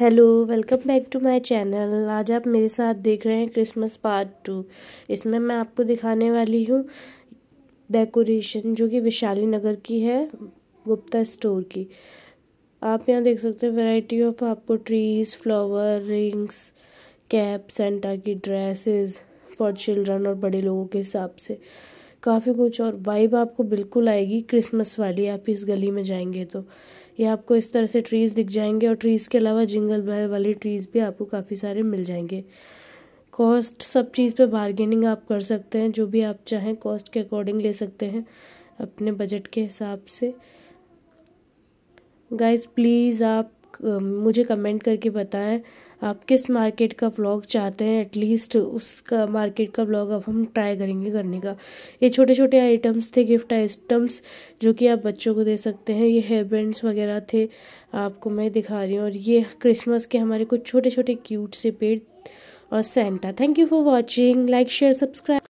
hello welcome back to my channel आज आप मेरे साथ देख रहे हैं क्रिसमस पार्ट टू इसमें मैं आपको दिखाने वाली हूँ डेकोरेशन जो कि विशाली नगर की है गुप्ता स्टोर की आप यहाँ देख सकते हैं वैरायटी ऑफ आपको trees flower rings cap Santa की ड्रेसेस फॉर चिल्ड्रन और बड़े लोगों के हिसाब से काफ़ी कुछ और वाइब आपको बिल्कुल आएगी क्रिसमस वाली आप इस गली में जाएंगे तो ये आपको इस तरह से ट्रीज़ दिख जाएंगे और ट्रीज़ के अलावा जिंगल बेल वाले ट्रीज़ भी आपको काफ़ी सारे मिल जाएंगे कॉस्ट सब चीज़ पे बारगेनिंग आप कर सकते हैं जो भी आप चाहें कॉस्ट के अकॉर्डिंग ले सकते हैं अपने बजट के हिसाब से गाइस प्लीज़ आप मुझे कमेंट करके बताएं आप किस मार्केट का व्लॉग चाहते हैं एटलीस्ट उसका मार्केट का व्लॉग अब हम ट्राई करेंगे करने का ये छोटे छोटे आइटम्स थे गिफ्ट आइटम्स जो कि आप बच्चों को दे सकते हैं ये हेयर बैंड्स वगैरह थे आपको मैं दिखा रही हूँ और ये क्रिसमस के हमारे कुछ छोटे छोटे क्यूट से पेड़ और Santa thank you for watching like share subscribe